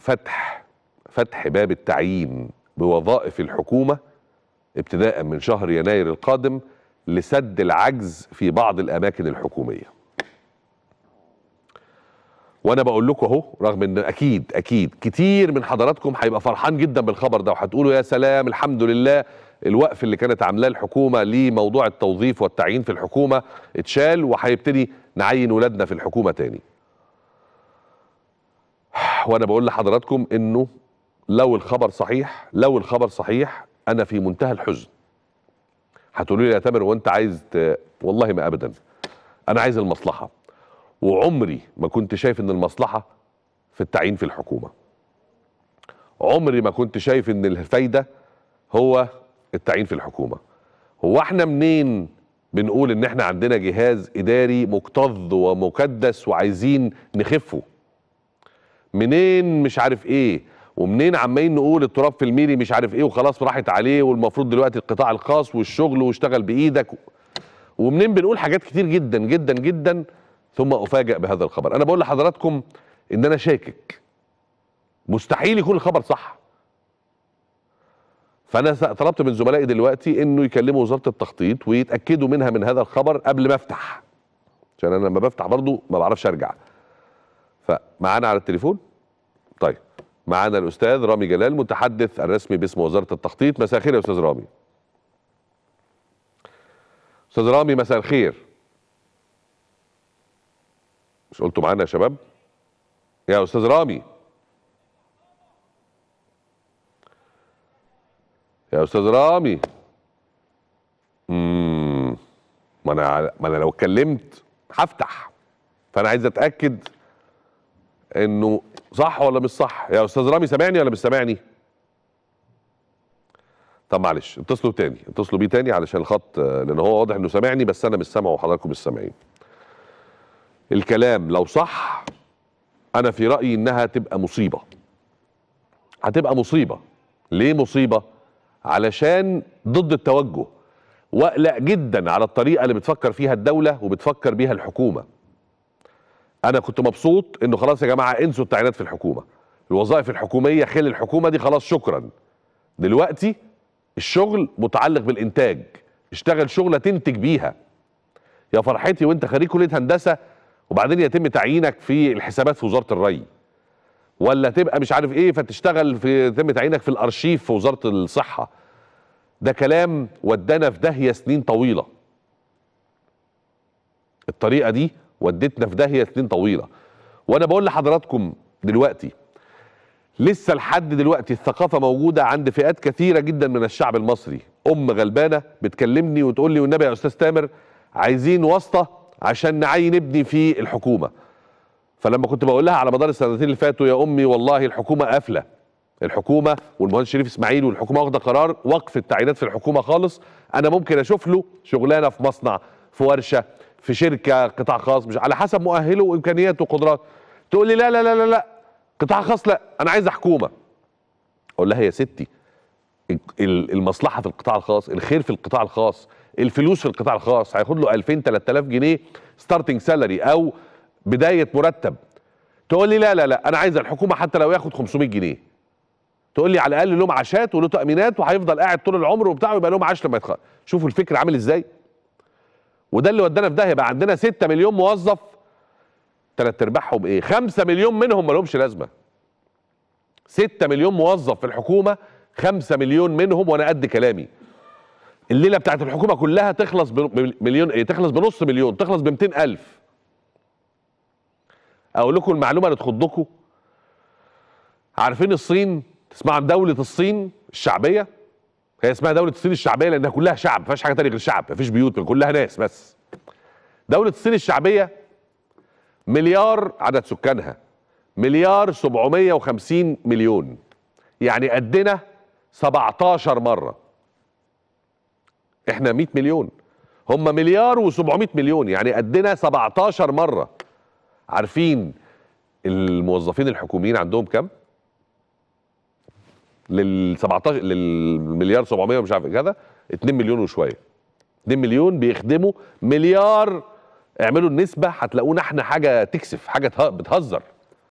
فتح فتح باب التعيين بوظائف الحكومة ابتداء من شهر يناير القادم لسد العجز في بعض الأماكن الحكومية وانا بقول لكم اهو رغم ان اكيد اكيد كتير من حضراتكم هيبقى فرحان جدا بالخبر ده وهتقولوا يا سلام الحمد لله الوقف اللي كانت عاملاه الحكومه لموضوع التوظيف والتعيين في الحكومه اتشال وهيبتدي نعين ولادنا في الحكومه تاني وانا بقول لحضراتكم انه لو الخبر صحيح لو الخبر صحيح انا في منتهى الحزن هتقولوا لي يا تامر وانت عايز ت... والله ما ابدا انا عايز المصلحه وعمري ما كنت شايف ان المصلحه في التعيين في الحكومه عمري ما كنت شايف ان الفايده هو التعيين في الحكومه هو احنا منين بنقول ان احنا عندنا جهاز اداري مكتظ ومكدس وعايزين نخفه منين مش عارف ايه ومنين عمالين نقول التراب في الميري مش عارف ايه وخلاص راحت عليه والمفروض دلوقتي القطاع الخاص والشغل واشتغل بايدك ومنين بنقول حاجات كتير جدا جدا جدا ثم افاجئ بهذا الخبر انا بقول لحضراتكم ان انا شاكك مستحيل يكون الخبر صح فانا طلبت من زملائي دلوقتي انه يكلموا وزاره التخطيط ويتاكدوا منها من هذا الخبر قبل ما افتح عشان انا لما بفتح برضو ما بعرفش ارجع فمعانا على التليفون طيب معانا الاستاذ رامي جلال متحدث الرسمي باسم وزاره التخطيط مساء الخير يا استاذ رامي استاذ رامي مساء الخير مش قلتوا معانا يا شباب يا استاذ رامي يا استاذ رامي امم ما انا ما انا لو اتكلمت هفتح فانا عايز اتاكد انه صح ولا مش صح يا استاذ رامي سامعني ولا مش سامعني طب معلش اتصلوا تاني اتصلوا بيه تاني علشان الخط آه، لان هو واضح انه سامعني بس انا مش سامعه وحضراتكم مش سامعين الكلام لو صح انا في رايي انها تبقى مصيبه هتبقى مصيبه ليه مصيبه علشان ضد التوجه واقلق جدا على الطريقه اللي بتفكر فيها الدوله وبتفكر بيها الحكومه انا كنت مبسوط انه خلاص يا جماعه انسوا التعيينات في الحكومه الوظائف الحكوميه خل الحكومه دي خلاص شكرا دلوقتي الشغل متعلق بالانتاج اشتغل شغله تنتج بيها يا فرحتي وانت خريج كليه هندسه وبعدين يتم تعيينك في الحسابات في وزاره الري ولا تبقى مش عارف ايه فتشتغل في يتم تعيينك في الارشيف في وزاره الصحه ده كلام ودانا في داهيه سنين طويله الطريقه دي وديتنا في داهيه سنين طويله وانا بقول لحضراتكم دلوقتي لسه لحد دلوقتي الثقافه موجوده عند فئات كثيره جدا من الشعب المصري ام غلبانه بتكلمني وتقول لي والنبي يا استاذ تامر عايزين واسطه عشان نعين ابني في الحكومه فلما كنت بقول لها على مدار السنتين اللي فاتوا يا امي والله الحكومه قافله الحكومه والمهندس شريف اسماعيل والحكومه واخده قرار وقف التعيينات في الحكومه خالص انا ممكن اشوف له شغلانه في مصنع في ورشه في شركه قطاع خاص مش على حسب مؤهله وامكانياته وقدراته تقول لي لا لا لا لا لا قطاع خاص لا انا عايز حكومه اقول لها يا ستي المصلحه في القطاع الخاص الخير في القطاع الخاص الفلوس في القطاع الخاص هياخد له 2000 3000 جنيه ستارتنج سالري او بدايه مرتب تقول لي لا لا لا انا عايز الحكومه حتى لو ياخد 500 جنيه تقول لي على الاقل له معاشات وله تامينات وهيفضل قاعد طول العمر وبتاع ويبقى له معاش لما يتخرج شوفوا الفكر عامل ازاي وده اللي ودانا في ده يبقى عندنا 6 مليون موظف ثلاث ارباعهم ايه 5 مليون منهم مالهمش لازمه 6 مليون موظف في الحكومه 5 مليون منهم وانا قد كلامي الليله بتاعت الحكومه كلها تخلص بمليون ايه تخلص بنص مليون تخلص ب 200000 اقول لكم المعلومه اللي تخضكم عارفين الصين تسمع عن دوله الصين الشعبيه هي اسمها دوله الصين الشعبيه لانها كلها شعب ما فيهاش حاجه تانية غير شعب ما فيش بيوت كلها ناس بس دوله الصين الشعبيه مليار عدد سكانها مليار 750 مليون يعني قدنا 17 مره احنا 100 مليون هم مليار و700 مليون يعني قدنا 17 مره عارفين الموظفين الحكوميين عندهم كام لل 17 للمليار 700 ومش عارف إيه، كذا 2 مليون وشويه 2 مليون بيخدموا مليار اعملوا النسبه هتلاقونا احنا حاجه تكسف حاجه بتهزر